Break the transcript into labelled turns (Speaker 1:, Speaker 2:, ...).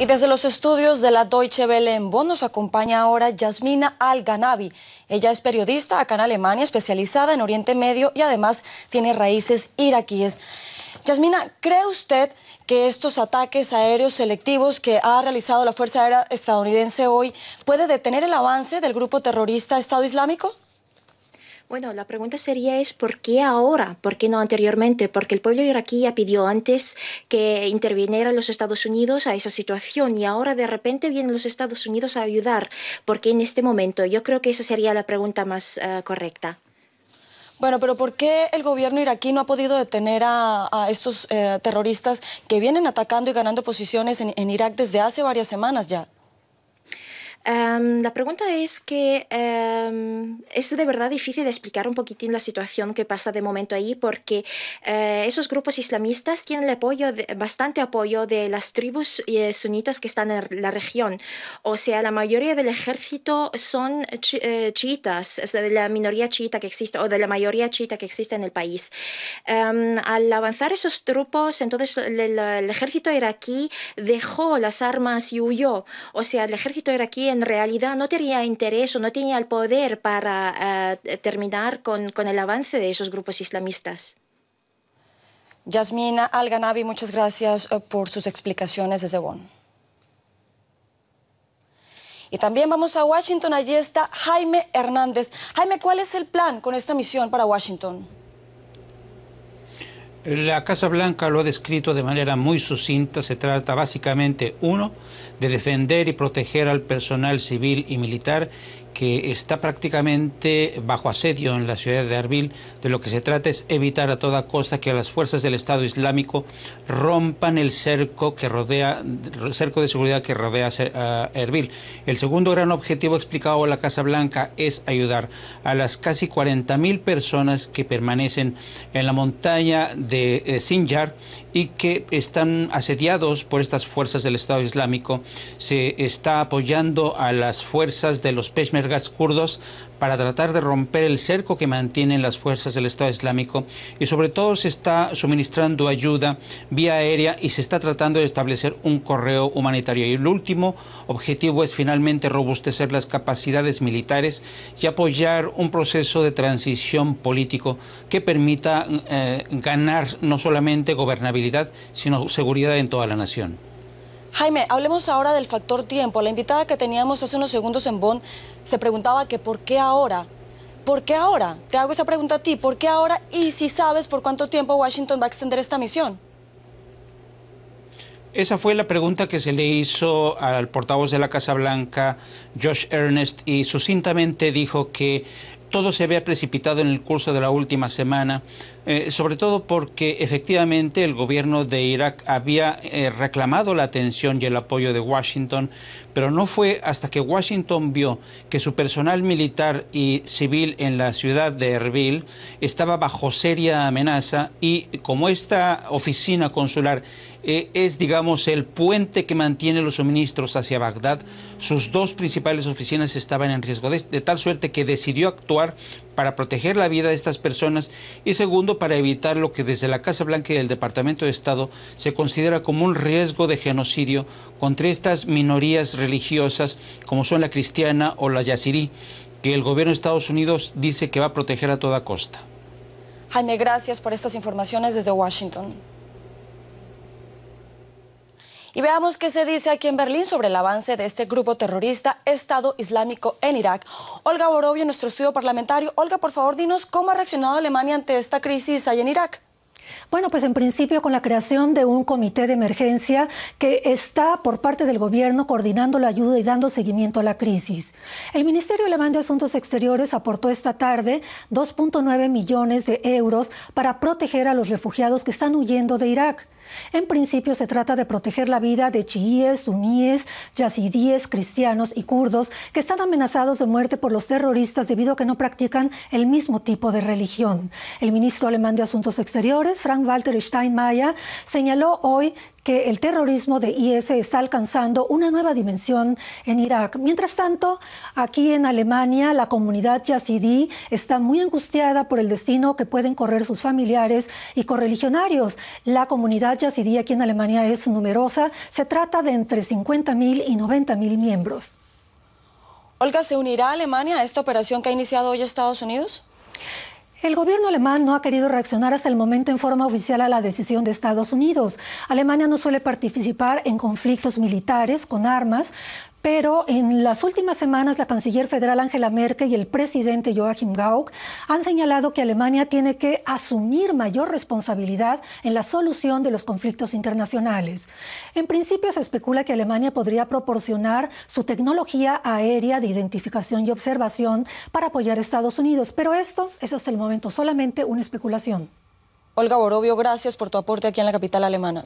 Speaker 1: Y desde los estudios de la Deutsche Welle en Bonn nos acompaña ahora Yasmina Al-Ganabi. Ella es periodista acá en Alemania, especializada en Oriente Medio y además tiene raíces iraquíes. Yasmina, ¿cree usted que estos ataques aéreos selectivos que ha realizado la Fuerza Aérea Estadounidense hoy puede detener el avance del grupo terrorista Estado Islámico?
Speaker 2: Bueno, la pregunta sería es ¿por qué ahora? ¿Por qué no anteriormente? Porque el pueblo iraquí ya pidió antes que intervinieran los Estados Unidos a esa situación y ahora de repente vienen los Estados Unidos a ayudar. ¿Por qué en este momento? Yo creo que esa sería la pregunta más eh, correcta.
Speaker 1: Bueno, pero ¿por qué el gobierno iraquí no ha podido detener a, estos eh, terroristas que vienen atacando y ganando posiciones en Irak desde hace varias semanas ya?
Speaker 2: Em, la pregunta es que em, es de verdad difícil explicar un poquitín la situación que pasa de momento ahí porque eh, esos grupos islamistas tienen el apoyo de, bastante apoyo de las tribus eh, sunitas que están en la región. O sea, la mayoría del ejército son eh, chiitas, de la minoría chiita que existe o de la mayoría chiita que existe en el país. Em, al avanzar esos grupos, entonces el, el ejército iraquí dejó las armas y huyó. O sea, el ejército iraquí en realidad no tenía interés o no tenía el poder para eh, terminar con, el avance de esos grupos islamistas. Yasmina
Speaker 1: al muchas gracias eh, por sus explicaciones desde Bonn. Y también vamos a Washington, allí está Jaime Hernández. Jaime, ¿cuál es el plan con esta misión para Washington?
Speaker 3: La Casa Blanca lo ha descrito de manera muy sucinta. Se trata básicamente, uno, de defender y proteger al personal civil y militar que está prácticamente bajo asedio en la ciudad de Erbil... De lo que se trata es evitar a toda costa que las fuerzas del Estado Islámico rompan el cerco que rodea cerco de seguridad que rodea eh, Erbil. El segundo gran objetivo explicado por la Casa Blanca es ayudar a las casi 40.000 personas que permanecen en la montaña de eh, Sinjar y que están asediados por estas fuerzas del Estado Islámico. Se está apoyando a las fuerzas de los Peshmerga kurdos para tratar de romper el cerco que mantienen las fuerzas del Estado Islámico y sobre todo se está suministrando ayuda vía aérea y se está tratando de establecer un correo humanitario. Y el último objetivo es finalmente robustecer las capacidades militares y apoyar un proceso de transición político que permita eh, ganar no solamente gobernabilidad, sino seguridad en toda la nación.
Speaker 1: Jaime, hablemos ahora del factor tiempo. La invitada que teníamos hace unos segundos en Bonn se preguntaba que por qué ahora. ¿Por qué ahora? Te hago esa pregunta a ti. ¿Por qué ahora? Y si sabes por cuánto tiempo Washington va a extender esta misión.
Speaker 3: Esa fue la pregunta que se le hizo al portavoz de la Casa Blanca, Josh Ernest, y sucintamente dijo que todo se había precipitado en el curso de la última semana, eh, sobre todo porque efectivamente el gobierno de Irak había eh, reclamado la atención y el apoyo de Washington, pero no fue hasta que Washington vio que su personal militar y civil en la ciudad de Erbil estaba bajo seria amenaza y como esta oficina consular eh, es, digamos, el puente que mantiene los suministros hacia Bagdad. Sus dos principales oficinas estaban en riesgo, de, tal suerte que decidió actuar para proteger la vida de estas personas y segundo, para evitar lo que desde la Casa Blanca y el Departamento de Estado se considera como un riesgo de genocidio contra estas minorías religiosas como son la cristiana o la yazirí, que el gobierno de Estados Unidos dice que va a proteger a toda costa.
Speaker 1: Jaime, gracias por estas informaciones desde Washington. Y veamos qué se dice aquí en Berlín sobre el avance de este grupo terrorista Estado Islámico en Irak. Olga Borovia, nuestro estudio parlamentario. Olga, por favor, dinos cómo ha reaccionado Alemania ante esta crisis ahí en Irak. Bueno, pues en principio con
Speaker 4: la creación de un comité de emergencia que está por parte del gobierno coordinando la ayuda y dando seguimiento a la crisis. El Ministerio Alemán de Asuntos Exteriores aportó esta tarde 2.9 millones de euros para proteger a los refugiados que están huyendo de Irak. En principio se trata de proteger la vida de chiíes, suníes, yazidíes, cristianos y kurdos que están amenazados de muerte por los terroristas debido a que no practican el mismo tipo de religión. El ministro alemán de Asuntos Exteriores, Frank-Walter Steinmeier, señaló hoy que el terrorismo de IS está alcanzando una nueva dimensión en Irak. Mientras tanto, aquí en Alemania, la comunidad yacidí está muy angustiada por el destino que pueden correr sus familiares y correligionarios. La comunidad yacidí aquí en Alemania es numerosa. Se trata de entre 50.000 y 90.000
Speaker 1: miembros. Olga, ¿se unirá a Alemania a esta operación que ha iniciado hoy Estados Unidos?
Speaker 4: El gobierno alemán no ha querido reaccionar hasta el momento en forma oficial a la decisión de Estados Unidos. Alemania no suele participar en conflictos militares con armas, pero en las últimas semanas, la canciller federal Angela Merkel y el presidente Joachim Gauck han señalado que Alemania tiene que asumir mayor responsabilidad en la solución de los conflictos internacionales. En principio, se especula que Alemania podría proporcionar su tecnología aérea de identificación y observación para apoyar a Estados Unidos, pero esto
Speaker 1: es hasta el momento solamente una especulación. Olga Borovio, gracias por tu aporte aquí en la capital alemana.